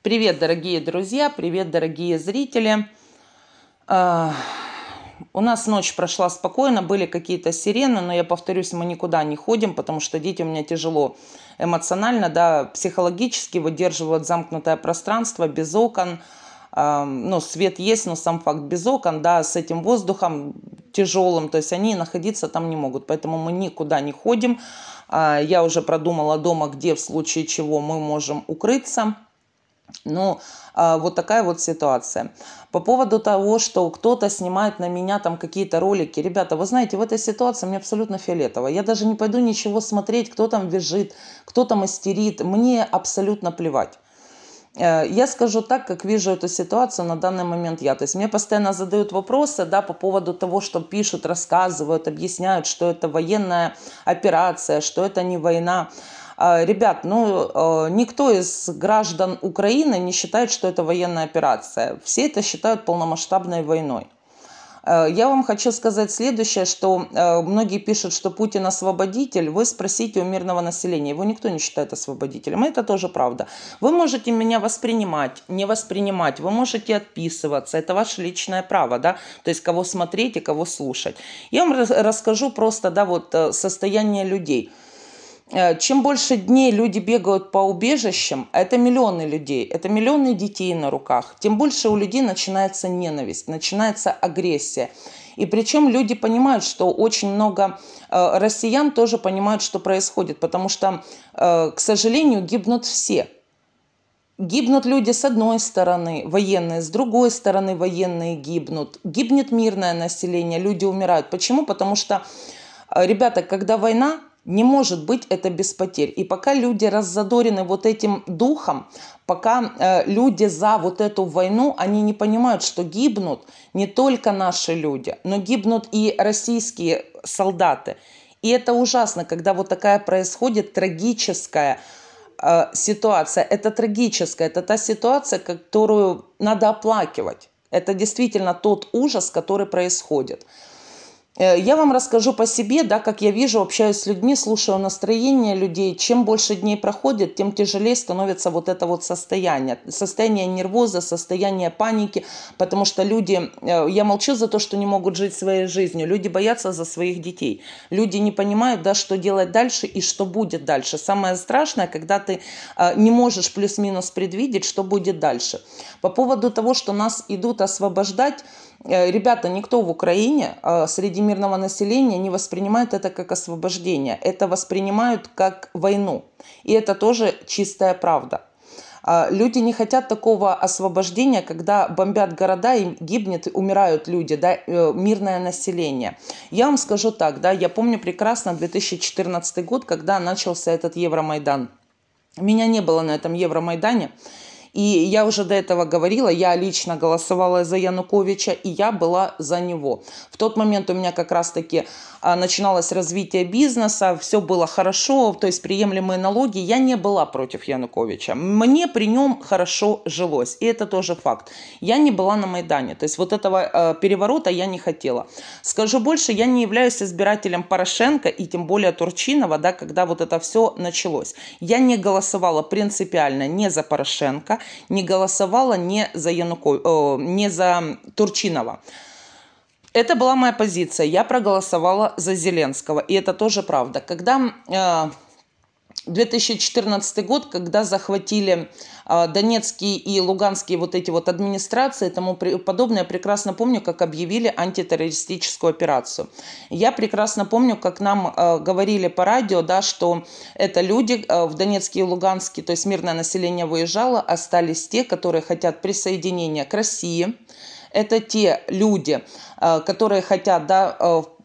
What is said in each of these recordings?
Привет, дорогие друзья, привет, дорогие зрители. А, у нас ночь прошла спокойно, были какие-то сирены, но я повторюсь, мы никуда не ходим, потому что дети у меня тяжело эмоционально, да, психологически выдерживают замкнутое пространство без окон. А, ну, свет есть, но сам факт без окон, да, с этим воздухом тяжелым, то есть они находиться там не могут, поэтому мы никуда не ходим. А, я уже продумала дома, где в случае чего мы можем укрыться – ну, а, вот такая вот ситуация. По поводу того, что кто-то снимает на меня там какие-то ролики. Ребята, вы знаете, в этой ситуации мне абсолютно фиолетово. Я даже не пойду ничего смотреть, кто там вяжет, кто там мастерит, Мне абсолютно плевать. Э, я скажу так, как вижу эту ситуацию на данный момент я. То есть мне постоянно задают вопросы да, по поводу того, что пишут, рассказывают, объясняют, что это военная операция, что это не война. А, ребят, ну, э, никто из граждан Украины не считает, что это военная операция. Все это считают полномасштабной войной. Э, я вам хочу сказать следующее, что э, многие пишут, что Путин освободитель. Вы спросите у мирного населения, его никто не считает освободителем. это тоже правда. Вы можете меня воспринимать, не воспринимать, вы можете отписываться. Это ваше личное право, да, то есть кого смотреть и кого слушать. Я вам расскажу просто, да, вот состояние людей – Э, чем больше дней люди бегают по убежищам, а это миллионы людей, это миллионы детей на руках, тем больше у людей начинается ненависть, начинается агрессия. И причем люди понимают, что очень много э, россиян тоже понимают, что происходит, потому что, э, к сожалению, гибнут все. Гибнут люди с одной стороны, военные, с другой стороны военные гибнут. Гибнет мирное население, люди умирают. Почему? Потому что, э, ребята, когда война, не может быть это без потерь. И пока люди раззадорены вот этим духом, пока э, люди за вот эту войну, они не понимают, что гибнут не только наши люди, но гибнут и российские солдаты. И это ужасно, когда вот такая происходит трагическая э, ситуация. Это трагическая, это та ситуация, которую надо оплакивать. Это действительно тот ужас, который происходит. Э, я вам расскажу по себе, да, как я вижу, общаюсь с людьми, слушаю настроение людей. Чем больше дней проходит, тем тяжелее становится вот это вот состояние. Состояние нервоза, состояние паники, потому что люди, э, я молчу за то, что не могут жить своей жизнью, люди боятся за своих детей. Люди не понимают, да, что делать дальше и что будет дальше. Самое страшное, когда ты э, не можешь плюс-минус предвидеть, что будет дальше. По поводу того, что нас идут освобождать, Э, ребята, никто в Украине э, среди мирного населения не воспринимает это как освобождение. Это воспринимают как войну. И это тоже чистая правда. Э, люди не хотят такого освобождения, когда бомбят города и гибнет, умирают люди, да, мирное население. Я вам скажу так, да, я помню прекрасно 2014 год, когда начался этот Евромайдан. Меня не было на этом Евромайдане. И я уже до этого говорила, я лично голосовала за Януковича, и я была за него. В тот момент у меня как раз-таки а, начиналось развитие бизнеса, все было хорошо, то есть приемлемые налоги. Я не была против Януковича. Мне при нем хорошо жилось, и это тоже факт. Я не была на Майдане, то есть вот этого а, переворота я не хотела. Скажу больше, я не являюсь избирателем Порошенко и тем более Турчинова, да, когда вот это все началось. Я не голосовала принципиально не за Порошенко, не голосовала не за, Януко... э, не за Турчинова. Это была моя позиция. Я проголосовала за Зеленского. И это тоже правда. Когда э, 2014 год, когда захватили а, Донецкие и Луганские вот эти вот администрации и тому подобное, я прекрасно помню, как объявили антитеррористическую операцию. Я прекрасно помню, как нам а, говорили по радио, да, что это люди а, в Донецке и Луганске, то есть мирное население выезжало, остались те, которые хотят присоединения к России. Это те люди, которые хотят да,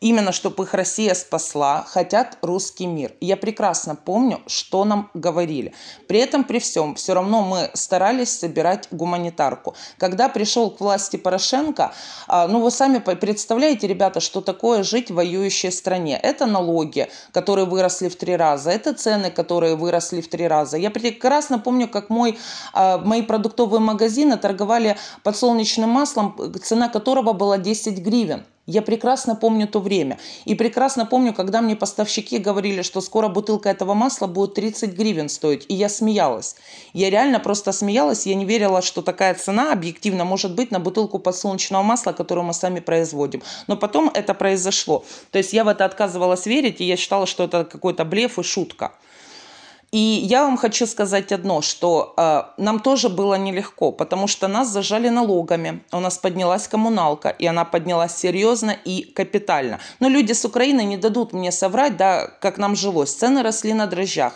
именно чтобы их Россия спасла, хотят русский мир. Я прекрасно помню, что нам говорили. При этом, при всем, все равно мы старались собирать гуманитарку. Когда пришел к власти Порошенко, а, ну вы сами представляете, ребята, что такое жить в воюющей стране. Это налоги, которые выросли в три раза, это цены, которые выросли в три раза. Я прекрасно помню, как мой, а, мои продуктовые магазины торговали подсолнечным маслом, цена которого была 10 гривен. Я прекрасно помню то время. И прекрасно помню, когда мне поставщики говорили, что скоро бутылка этого масла будет 30 гривен стоить. И я смеялась. Я реально просто смеялась. Я не верила, что такая цена объективно может быть на бутылку подсолнечного масла, которую мы сами производим. Но потом это произошло. То есть я в это отказывалась верить, и я считала, что это какой-то блеф и шутка. И я вам хочу сказать одно, что э, нам тоже было нелегко, потому что нас зажали налогами, у нас поднялась коммуналка, и она поднялась серьезно и капитально. Но люди с Украины не дадут мне соврать, да, как нам жилось. Цены росли на дрожжах,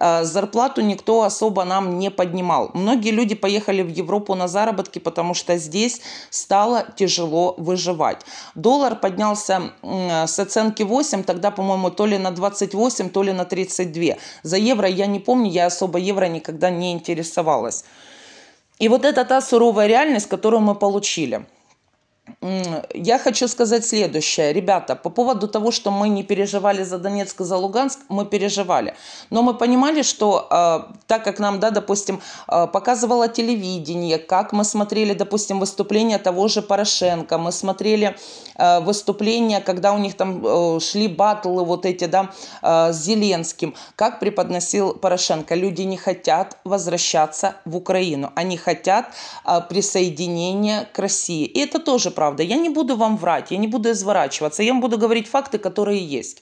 э, зарплату никто особо нам не поднимал. Многие люди поехали в Европу на заработки, потому что здесь стало тяжело выживать. Доллар поднялся э, с оценки 8, тогда, по-моему, то ли на 28, то ли на 32. За евро я я не помню, я особо евро никогда не интересовалась. И вот это та суровая реальность, которую мы получили – я хочу сказать следующее. Ребята, по поводу того, что мы не переживали за Донецк и за Луганск, мы переживали. Но мы понимали, что э, так как нам, да, допустим, э, показывало телевидение, как мы смотрели, допустим, выступление того же Порошенко, мы смотрели э, выступления, когда у них там э, шли батлы вот эти, да, э, с Зеленским, как преподносил Порошенко. Люди не хотят возвращаться в Украину, они хотят э, присоединения к России. И это тоже правда. Я не буду вам врать, я не буду изворачиваться, я вам буду говорить факты, которые есть.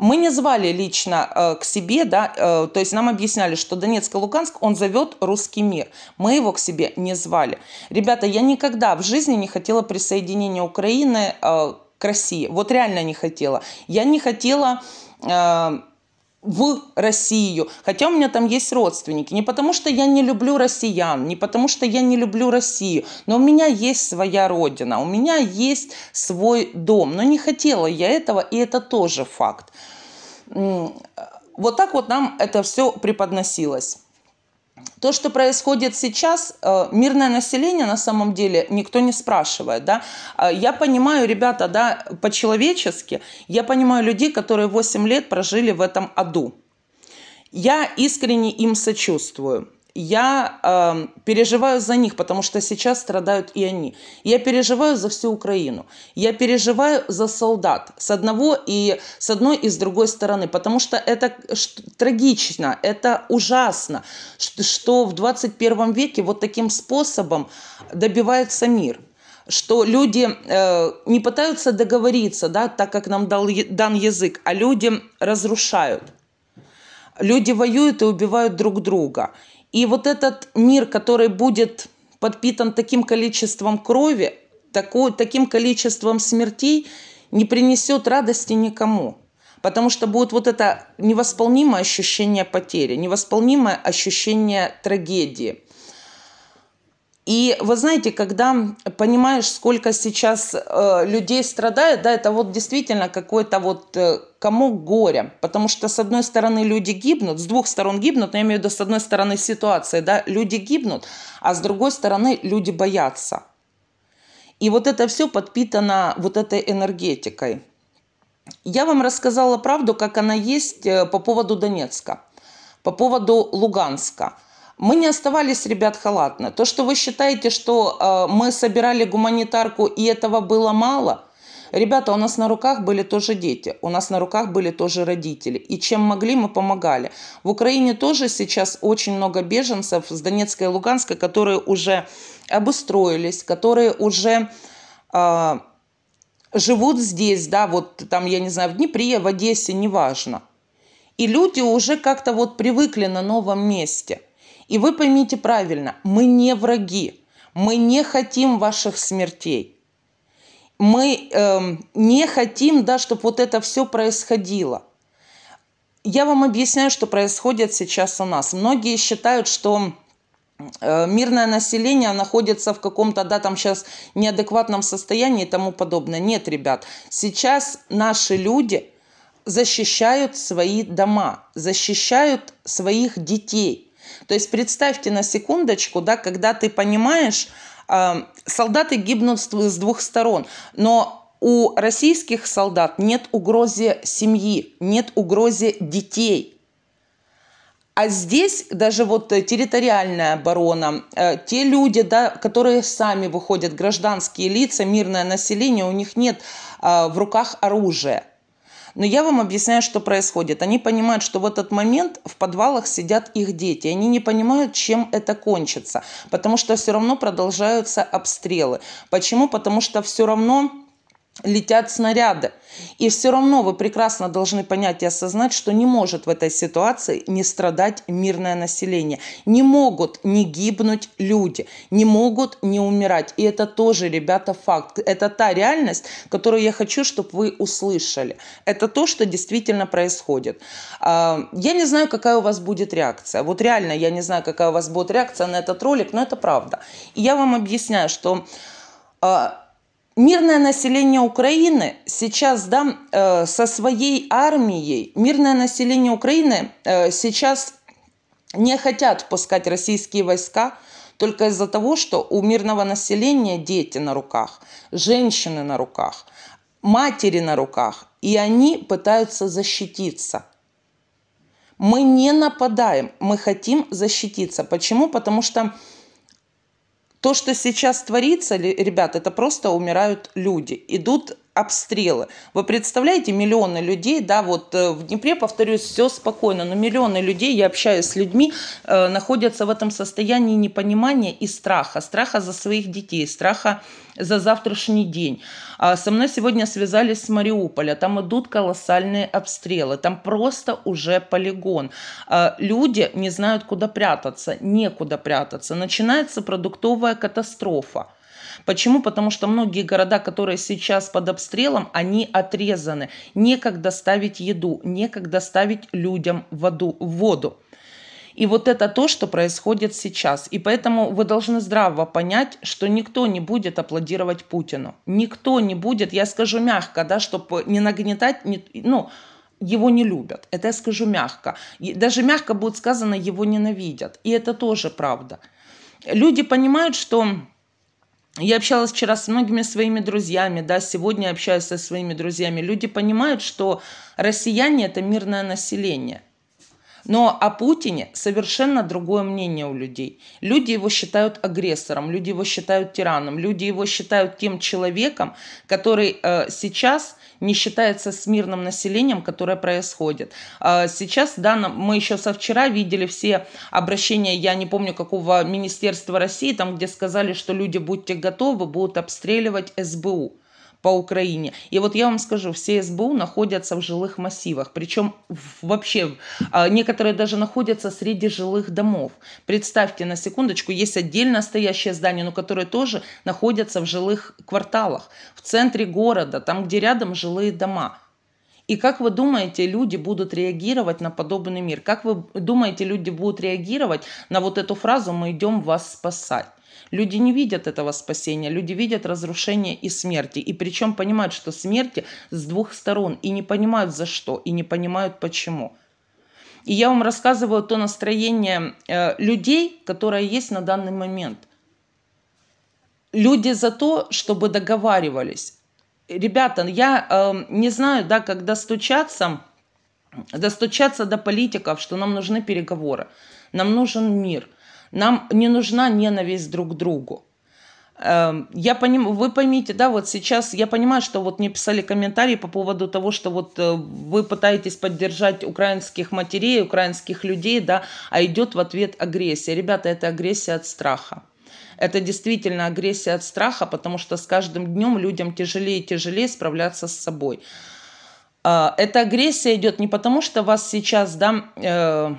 Мы не звали лично э, к себе, да, э, то есть нам объясняли, что Донецк и Луганск, он зовет русский мир. Мы его к себе не звали. Ребята, я никогда в жизни не хотела присоединения Украины э, к России. Вот реально не хотела. Я не хотела... Э, в Россию, хотя у меня там есть родственники. Не потому, что я не люблю россиян, не потому, что я не люблю Россию, но у меня есть своя родина, у меня есть свой дом. Но не хотела я этого, и это тоже факт. Э, вот так вот нам это все преподносилось то, что происходит сейчас, э, мирное население на самом деле никто не спрашивает. Да? Э, я понимаю, ребята, да, по-человечески, я понимаю людей, которые 8 лет прожили в этом аду. Я искренне им сочувствую я э, переживаю за них, потому что сейчас страдают и они. Я переживаю за всю Украину. Я переживаю за солдат с одного и с одной и с другой стороны, потому что это трагично, это ужасно, что в 21 веке вот таким способом добивается мир что люди э, не пытаются договориться, да, так как нам дал, дан язык, а люди разрушают. Люди воюют и убивают друг друга. И вот этот мир, который будет подпитан таким количеством крови, такой, таким количеством смертей, не принесет радости никому. Потому что будет вот это невосполнимое ощущение потери, невосполнимое ощущение трагедии – и вы знаете, когда понимаешь, сколько сейчас э, людей страдает, да, это вот действительно какой-то вот э, комок горя. Потому что с одной стороны люди гибнут, с двух сторон гибнут, но я имею в виду с одной стороны ситуация, да, люди гибнут, а с другой стороны люди боятся. И вот это все подпитано вот этой энергетикой. Я вам рассказала правду, как она есть э, по поводу Донецка, по поводу Луганска – мы не оставались, ребят, халатно. То, что вы считаете, что э, мы собирали гуманитарку и этого было мало, ребята, у нас на руках были тоже дети, у нас на руках были тоже родители. И чем могли, мы помогали. В Украине тоже сейчас очень много беженцев с Донецка и Луганска, которые уже обустроились, которые уже... Э, живут здесь, да, вот там, я не знаю, в Днепре, в Одессе, неважно. И люди уже как-то вот привыкли на новом месте. И вы поймите правильно, мы не враги, мы не хотим ваших смертей. Мы эм, не хотим, да, чтобы вот это все происходило. Я вам объясняю, что происходит сейчас у нас. Многие считают, что э, мирное население находится в каком-то, да, там сейчас неадекватном состоянии и тому подобное. Нет, ребят, сейчас наши люди защищают свои дома, защищают своих детей. То есть представьте на секундочку, да, когда ты понимаешь, э, солдаты гибнут с двух сторон, но у российских солдат нет угрозы семьи, нет угрозы детей. А здесь даже вот э, территориальная оборона, э, те люди, да, которые сами выходят, гражданские лица, мирное население, у них нет а, в руках оружия – но я вам объясняю, что происходит. Они понимают, что в этот момент в подвалах сидят их дети. Они не понимают, чем это кончится, потому что все равно продолжаются обстрелы. Почему? Потому что все равно летят снаряды. И все равно вы прекрасно должны понять и осознать, что не может в этой ситуации не страдать мирное население. Не могут не гибнуть люди, не могут не умирать. И это тоже, ребята, факт. Это та реальность, которую я хочу, чтобы вы услышали. Это то, что действительно происходит. А, я не знаю, какая у вас будет реакция. Вот реально я не знаю, какая у вас будет реакция на этот ролик, но это правда. И я вам объясняю, что а, Мирное население Украины сейчас да, э, со своей армией, мирное население Украины э, сейчас не хотят пускать российские войска только из-за того, что у мирного населения дети на руках, женщины на руках, матери на руках, и они пытаются защититься. Мы не нападаем, мы хотим защититься. Почему? Потому что то, что сейчас творится, ребят, это просто умирают люди. Идут обстрелы. Вы представляете, миллионы людей, да, вот э, в Днепре, повторюсь, все спокойно, но миллионы людей, я общаюсь с людьми, э, находятся в этом состоянии непонимания и страха. Страха за своих детей, страха за завтрашний день. А со мной сегодня связались с Мариуполя. Там идут колоссальные обстрелы. Там просто уже полигон. А люди не знают, куда прятаться, некуда прятаться. Начинается продуктовая катастрофа. Почему? Потому что многие города, которые сейчас под обстрелом, они отрезаны. Некогда ставить еду, некогда ставить людям воду. воду. И вот это то, что происходит сейчас. И поэтому вы должны здраво понять, что никто не будет аплодировать Путину. Никто не будет, я скажу мягко, да, чтобы не нагнетать, не, ну, его не любят. Это я скажу мягко. Даже мягко будет сказано, его ненавидят. И это тоже правда. Люди понимают, что я общалась вчера с многими своими друзьями, да, сегодня общаюсь со своими друзьями. Люди понимают, что россияне – это мирное население. Но о Путине совершенно другое мнение у людей. Люди его считают агрессором, люди его считают тираном, люди его считают тем человеком, который э, сейчас не считается с мирным населением, которое происходит. Э, сейчас, да, мы еще со вчера видели все обращения, я не помню какого министерства России, там, где сказали, что люди будьте готовы, будут обстреливать СБУ по Украине. И вот я вам скажу, все СБУ находятся в жилых массивах, причем вообще а, некоторые даже находятся среди жилых домов. Представьте на секундочку, есть отдельно стоящее здание, но которое тоже находятся в жилых кварталах, в центре города, там, где рядом жилые дома. И как вы думаете, люди будут реагировать на подобный мир? Как вы думаете, люди будут реагировать на вот эту фразу «мы идем вас спасать»? Люди не видят этого спасения, люди видят разрушение и смерти. И причем понимают, что смерти с двух сторон, и не понимают за что, и не понимают почему. И я вам рассказываю то настроение э, людей, которое есть на данный момент. Люди за то, чтобы договаривались. Ребята, я э, не знаю, да, как достучаться, достучаться до политиков, что нам нужны переговоры, нам нужен мир – нам не нужна ненависть друг к другу. Эм, я поним... Вы поймите, да, вот сейчас я понимаю, что вот мне писали комментарии по поводу того, что вот э, вы пытаетесь поддержать украинских матерей, украинских людей, да, а идет в ответ агрессия. Ребята, это агрессия от страха. Это действительно агрессия от страха, потому что с каждым днем людям тяжелее и тяжелее справляться с собой. А, эта агрессия идет не потому, что вас сейчас, да, э,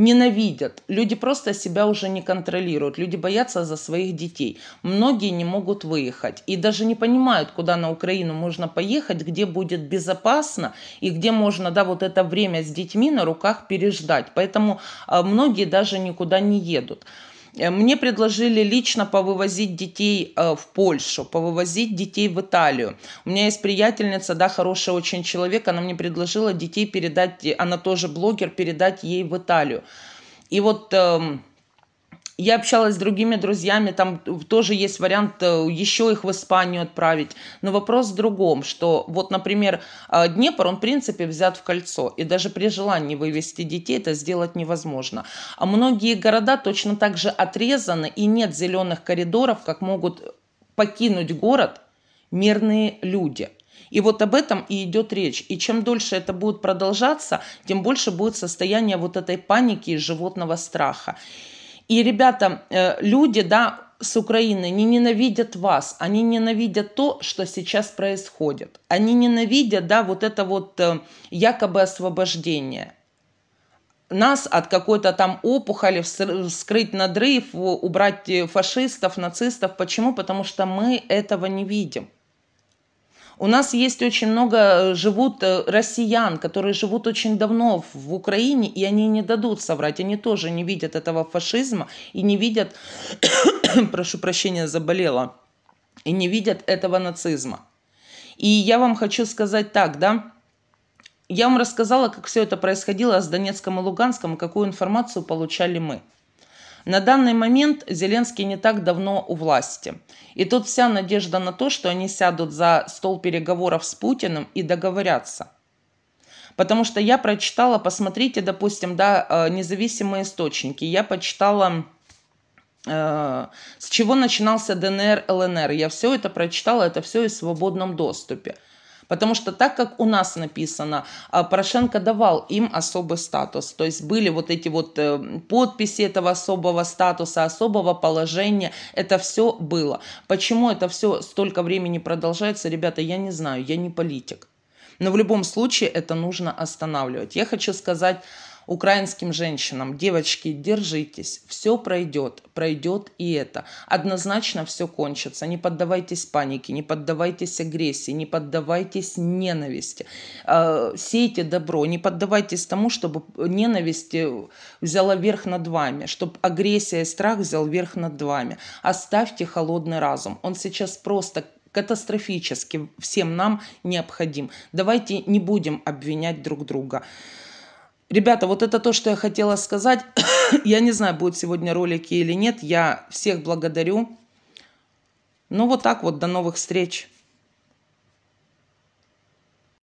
ненавидят, люди просто себя уже не контролируют, люди боятся за своих детей. Многие не могут выехать и даже не понимают, куда на Украину можно поехать, где будет безопасно и где можно, да, вот это время с детьми на руках переждать. Поэтому а, многие даже никуда не едут. Э, мне предложили лично повывозить детей э, в Польшу, повывозить детей в Италию. У меня есть приятельница, да, хорошая очень человек, она мне предложила детей передать, она тоже блогер, передать ей в Италию. И вот... Эм, я общалась с другими друзьями, там тоже есть вариант э, еще их в Испанию отправить. Но вопрос в другом, что вот, например, э, Днепр, он в принципе взят в кольцо, и даже при желании вывести детей это сделать невозможно. А многие города точно так же отрезаны, и нет зеленых коридоров, как могут покинуть город мирные люди – и вот об этом и идет речь. И чем дольше это будет продолжаться, тем больше будет состояние вот этой паники и животного страха. И, ребята, э, люди, да, с Украины не ненавидят вас, они ненавидят то, что сейчас происходит. Они ненавидят, да, вот это вот э, якобы освобождение. Нас от какой-то там опухоли, вскрыть надрыв, убрать э, фашистов, нацистов. Почему? Потому что мы этого не видим. У нас есть очень много, э, живут э, россиян, которые живут очень давно в Украине, и они не дадут соврать. Они тоже не видят этого фашизма и не видят, прошу прощения, заболела, и не видят этого нацизма. И я вам хочу сказать так, да, я вам рассказала, как все это происходило с Донецком и Луганском, какую информацию получали мы. На данный момент Зеленский не так давно у власти. И тут вся надежда на то, что они сядут за стол переговоров с Путиным и договорятся. Потому что я прочитала, посмотрите, допустим, да, э, независимые источники. Я почитала э, с чего начинался ДНР, ЛНР. Я все это прочитала, это все и в свободном доступе. Потому что так, как у нас написано, а, Порошенко давал им особый статус. То есть были вот эти вот э, подписи этого особого статуса, особого положения. Это все было. Почему это все столько времени продолжается, ребята, я не знаю. Я не политик. Но в любом случае это нужно останавливать. Я хочу сказать украинским женщинам, девочки, держитесь, все пройдет, пройдет и это. Однозначно все кончится. Не поддавайтесь панике, не поддавайтесь агрессии, не поддавайтесь ненависти. А, Сейте добро, не поддавайтесь тому, чтобы ненависть взяла верх над вами, чтобы агрессия и страх взял верх над вами. Оставьте холодный разум. Он сейчас просто катастрофически всем нам необходим. Давайте не будем обвинять друг друга. Ребята, вот это то, что я хотела сказать. я не знаю, будут сегодня ролики или нет. Я всех благодарю. Ну вот так вот, до новых встреч.